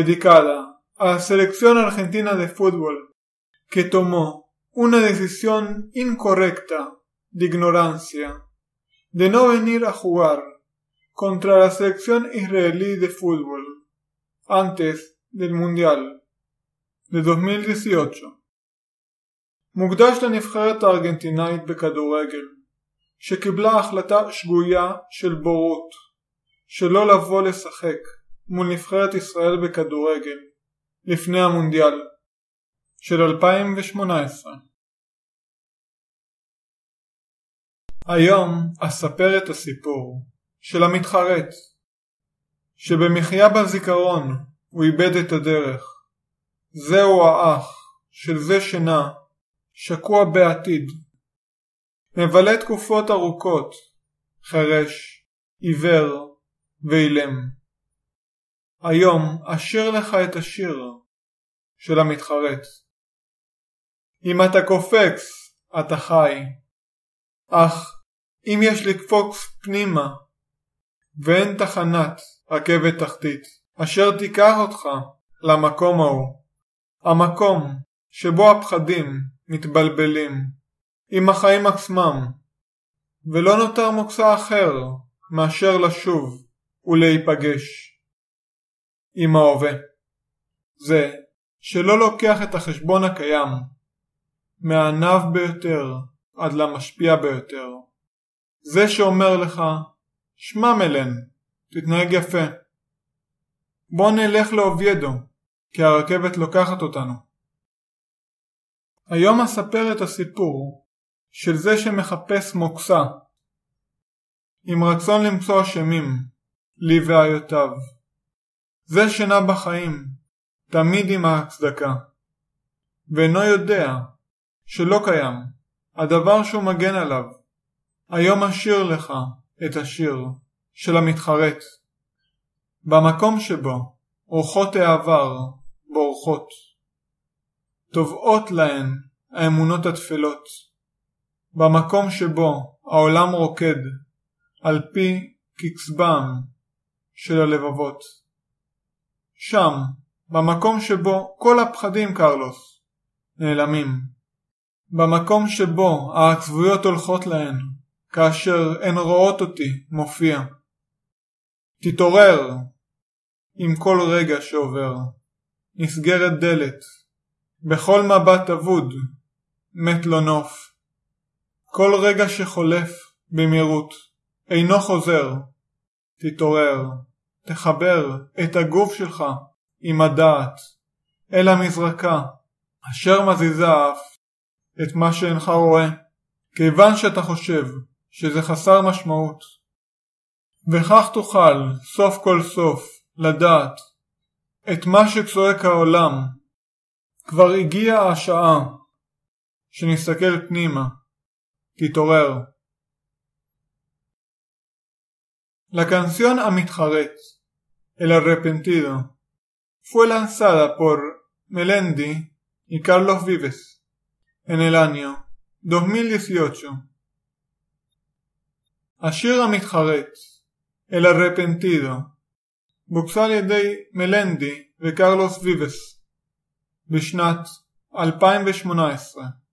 dedicada a la selección argentina de fútbol, que tomó una decisión incorrecta de ignorancia, de no venir a jugar contra la selección israelí de fútbol antes del Mundial de 2018. מוקדש לנבחרת הארגנטינאית בכדורגל, שקיבלה החלטה שגויה של בורות, שלא לבוא מול נבחרת ישראל בכדורגל לפני המונדיאל של 2018. היום אספר את הסיפור של המתחרט שבמחיה בזיכרון הוא איבד את הדרך. זהו האח של זה שנע, שקוע בעתיד. מבלה תקופות ארוכות, חרש, עיוור ואילם. היום אשר לך את השיר של המתחרט. אם אתה קופץ, אתה חי. אך אם יש לקפוץ פנימה, ואין תחנת רכבת תחתית, אשר תיקח אותך למקום ההוא, המקום שבו הפחדים מתבלבלים עם החיים עצמם, ולא נותר מוצא אחר מאשר לשוב ולהיפגש. עם ההווה. זה שלא לוקח את החשבון הקיים, מהענב ביותר עד למשפיע ביותר. זה שאומר לך, שמע מלן, תתנהג יפה. בוא נלך לאוביידו, כי הרכבת לוקחת אותנו. היום אספר את הסיפור של זה שמחפש מוקסה, עם רצון למצוא אשמים, לבעיותיו. זה שינה בחיים, תמיד עם ההצדקה. ואינו יודע שלא קיים, הדבר שהוא מגן עליו. היום אשיר לך את השיר של המתחרט. במקום שבו אורחות העבר בורחות. טובעות להן האמונות הטפלות. במקום שבו העולם רוקד על פי קצבם של הלבבות. שם, במקום שבו כל הפחדים, קרלוס, נעלמים. במקום שבו העצבויות הולכות להן, כאשר הן רואות אותי מופיע. תתעורר! עם כל רגע שעובר. נסגרת דלת. בכל מבט אבוד, מת לו נוף. כל רגע שחולף, במהירות, אינו חוזר. תתעורר. תחבר את הגוף שלך עם הדעת אל המזרקה, אשר מזיזה אף את מה שאינך רואה, כיוון שאתה חושב שזה חסר משמעות. וכך תוכל סוף כל סוף לדעת את מה שצועק העולם. כבר הגיעה השעה שנסתכל פנימה, תתעורר. לקנסיון המתחרץ El arrepentido. Fue lanzada por Melendi y Carlos Vives en el año 2018. Ashir Mitharet, El arrepentido. Buxalia de Melendi de Carlos Vives. Alpine 2018